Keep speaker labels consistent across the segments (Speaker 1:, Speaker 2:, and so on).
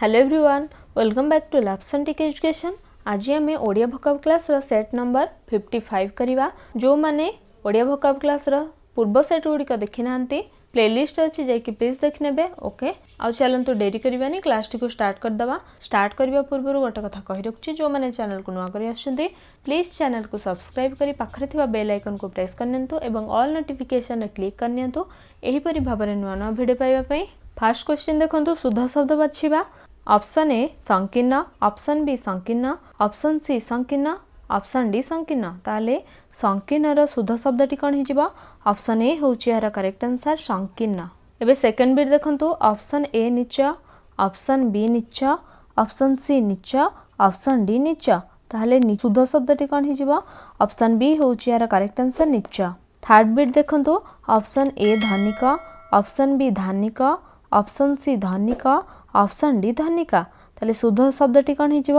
Speaker 1: hello everyone welcome back to लैपसन टिके education आज आम ओडिया भकअप क्लास सेट नंबर 55 फाइव करवा जो मैंने ओडिया भकअप क्लास पूर्व सेट गुड़ी देखी ना प्लेलीस्ट अच्छी जैक प्लीज देखी ने ओके आलतु डेरी करवानी क्लास टी स्टार्ट करदे स्टार्ट करने पूर्व गोटे कथ कही रखी जो मैंने चैनल को नुआ कर प्लीज चैनल को सब्सक्राइब कर पाखे बेल आइकन को प्रेस करनील नोटिकेसन क्लिक करनी भाव में नुआ नुआ भिड पाइबा फास्ट क्वेश्चन देखो शुद्ध शब्द बाछवा ऑप्शन ए संकीर्ण ऑप्शन बी संकीर्ण ऑप्शन सी संकीर्ण ऑप्शन डी संकीर्ण ताले संकीर्ण शुद्ध शब्द टी कौन ऑप्शन ए हूँ यार करेक्ट आंसर संकीर्ण एवं सेकेंड बी देखो ऑप्शन ए नीच ऑप्शन बी नीच ऑप्शन सी नीच ऑप्शन डी नीच ताले शुद्ध शब्द टी कौन ऑप्शन बी हूँ यार करेक्ट आंसर नीच थर्ड बिट देखो ऑप्शन ए धनिक ऑप्शन बी धानिका অপশন সি ধ্বনিক অপশন ডি ধ্বনিক তাহলে শুদ্ধ শব্দটি কোন হিজিব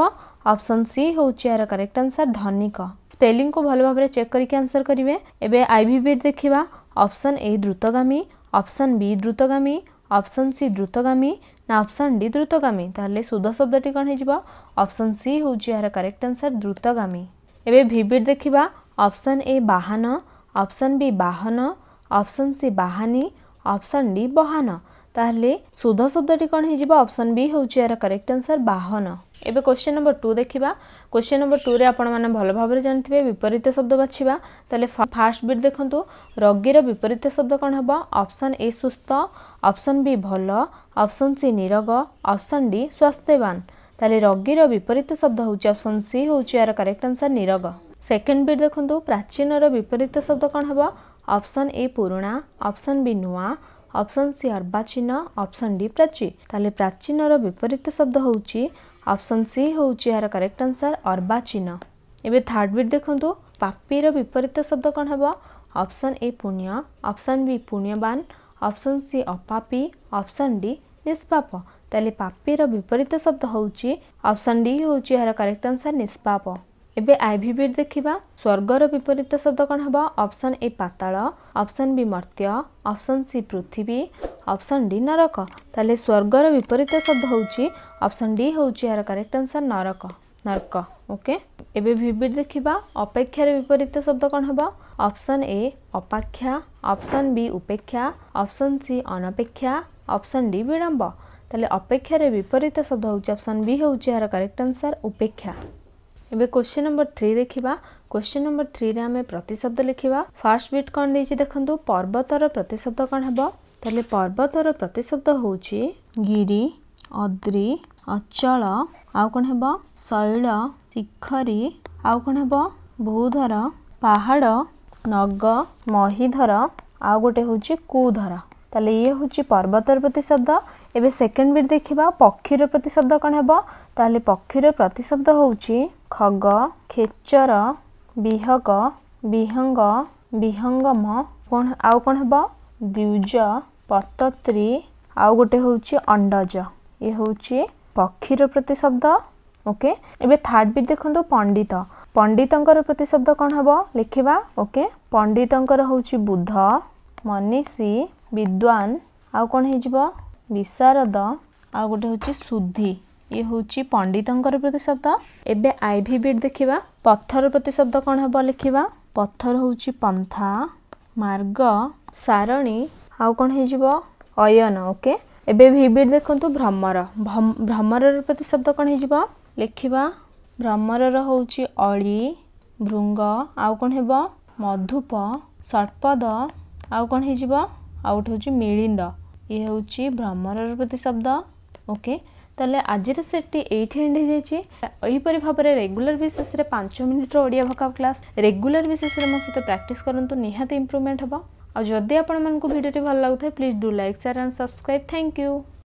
Speaker 1: অপশন সি হউচ ইয়ার কারেক্ট আনসার ধ্বনিক স্পেলিং কো ভাল ভাবে চেক করি কে আনসার করিবে এবে আইভি বিট দেখিবা অপশন এ দ্রুতগামী অপশন বি দ্রুতগামী অপশন সি দ্রুতগামী না অপশন ডি দ্রুতগামী তাহলে শুদ্ধ শব্দটি কোন হিজিব অপশন সি হউচ ইয়ার কারেক্ট আনসার দ্রুতগামী এবে ভিভি বিট দেখিবা অপশন এ বাহন অপশন বি বাহন অপশন সি বাহানি অপশন ডি বাহন ତାହେଲେ ଶୁଦ୍ଧ ଶବ୍ଦଟି କ'ଣ ହେଇଯିବ ଅପସନ୍ ବି ହେଉଛି ଏହାର କରେକ୍ଟ ଆନ୍ସର୍ ବାହନ ଏବେ କ୍ୱେଶ୍ଚନ୍ ନମ୍ବର ଟୁ ଦେଖିବା କ୍ୱେଶ୍ଚନ୍ ନମ୍ବର ଟୁରେ ଆପଣମାନେ ଭଲ ଭାବରେ ଜାଣିଥିବେ ବିପରୀତ ଶବ୍ଦ ବାଛିବା ତାହେଲେ ଫାର୍ଷ୍ଟ ବିଟ୍ ଦେଖନ୍ତୁ ରୋଗୀର ବିପରୀତ ଶବ୍ଦ କ'ଣ ହେବ ଅପସନ୍ ଏ ସୁସ୍ଥ ଅପସନ୍ ବି ଭଲ ଅପସନ୍ ସି ନିରୋଗ ଅପସନ୍ ଡି ସ୍ୱାସ୍ଥ୍ୟବାନ ତାହେଲେ ରୋଗୀର ବିପରୀତ ଶବ୍ଦ ହେଉଛି ଅପସନ୍ ସି ହେଉଛି ଏହାର କରେକ୍ଟ ଆନ୍ସର୍ ନିରୋଗ ସେକେଣ୍ଡ ବିଟ୍ ଦେଖନ୍ତୁ ପ୍ରାଚୀନର ବିପରୀତ ଶବ୍ଦ କ'ଣ ହେବ ଅପସନ୍ ଏ ପୁରୁଣା ଅପସନ୍ ବି ନୂଆ ऑप्शन सी अर्वाचीन ऑप्शन डी प्राची ताले प्राचीन विपरीत शब्द होची ऑप्शन सी होची यार करेक्ट आंसर अर्वाचीन एवं थर्ड बिट देखु पापी विपरीत शब्द कौन है ऑप्शन ए पुण्य ऑप्शन बी पुण्यवान ऑप्शन सी अपापी ऑप्शन डी निष्पाप तेल पापी विपरीत शब्द होची ऑप्शन डी होची यार करेक्ट आंसर निष्पाप एवं आई भि बिट देखा स्वर्गर विपरीत शब्द कौन हम अपसन ए पाताल अपसन बी मर्त्य अपसन सी पृथ्वी अपसन डी नरक ताल स्वर्गर विपरीत शब्द हूँ अपसन डी हूँ यार करेक्ट आंसर नरक नरक ओके एबिट देखा अपेक्षार विपरीत शब्द कौन हम अपसन ए अपेक्षा अपसन बी उपेक्षा अपसन सी अनपेक्षा अपसन डी विलंब तेल अपेक्षार विपरीत शब्द हूँ अपसन बी हूँ यार करेक्ट आंसर उपेक्षा एबे क्वेश्चन नंबर थ्री देखा क्वेश्चन नंबर थ्री में आम प्रतिशब्द लिखा फास्ट बीट कौन दे देखु पर्वतर प्रतिशब्द कौन हम तेल पर्वतर प्रतिशब्द हूँ गिरी अद्री अचल आउ कौन है शैल शिखरी आउ कौन है भूधर पहाड़ नग महीधर आउ गोटे हूँ कूधर तेल ये हूँ पर्वतर प्रतिशब्द एवं सेकेंड बिट देखा पक्षीर प्रतिशब्द कौन हम तो पक्षीर प्रतिशब्द हूँ ଖଗ ଖେଚର ବିହଗ ବିହଙ୍ଗ ବିହଙ୍ଗମ କ'ଣ ଆଉ କ'ଣ ହେବ ଦ୍ୱିଜ ପତତ୍ରୀ ଆଉ ଗୋଟେ ହେଉଛି ଅଣ୍ଡଜ ଏ ହେଉଛି ପକ୍ଷୀର ପ୍ରତିଶବ୍ଦ ଓକେ ଏବେ ଥାର୍ଡ଼ ବି ଦେଖନ୍ତୁ ପଣ୍ଡିତ ପଣ୍ଡିତଙ୍କର ପ୍ରତିଶବ୍ଦ କ'ଣ ହେବ ଲେଖିବା ଓକେ ପଣ୍ଡିତଙ୍କର ହେଉଛି ବୁଦ୍ଧ ମନୀଷୀ ବିଦ୍ୱାନ ଆଉ କ'ଣ ହେଇଯିବ ବିଶାରଦ ଆଉ ଗୋଟେ ହେଉଛି ସୁଧି ଇଏ ହେଉଛି ପଣ୍ଡିତଙ୍କର ପ୍ରତିଶବ୍ଦ ଏବେ ଆଇଭି ବିଟ୍ ଦେଖିବା ପଥର ପ୍ରତିଶବ୍ଦ କ'ଣ ହେବ ଲେଖିବା ପଥର ହେଉଛି ପନ୍ଥା ମାର୍ଗ ସାରଣୀ ଆଉ କ'ଣ ହେଇଯିବ ଅୟନ ଓକେ ଏବେ ଭି ବିଟ୍ ଦେଖନ୍ତୁ ଭ୍ରମର ଭ୍ରମରର ପ୍ରତିଶବ୍ଦ କ'ଣ ହେଇଯିବ ଲେଖିବା ଭ୍ରମରର ହେଉଛି ଅଳି ଭୃଙ୍ଗ ଆଉ କ'ଣ ହେବ ମଧୁପ ଷଟ୍ପଦ ଆଉ କ'ଣ ହେଇଯିବ ଆଉ ଗୋଟେ ହେଉଛି ମିଳିନ୍ଦ ଇଏ ହେଉଛି ଭ୍ରମରର ପ୍ରତିଶବ୍ଦ ଓକେ ତାହେଲେ ଆଜିର ସେଟ୍ଟି ଏଇଠି ଏଣ୍ଡ ହେଇଯାଇଛି ଏହିପରି ଭାବରେ ରେଗୁଲାର ବେସିସ୍ରେ ପାଞ୍ଚ ମିନିଟ୍ର ଓଡ଼ିଆ ଭକାବ କ୍ଲାସ୍ ରେଗୁଲାର ବେସିସ୍ରେ ମୋ ସହିତ ପ୍ରାକ୍ଟିସ୍ କରନ୍ତୁ ନିହାତି ଇମ୍ପ୍ରୁଭମେଣ୍ଟ ହେବ ଆଉ ଯଦି ଆପଣମାନଙ୍କୁ ଭିଡ଼ିଓଟି ଭଲ ଲାଗୁଥାଏ please do like share and subscribe thank you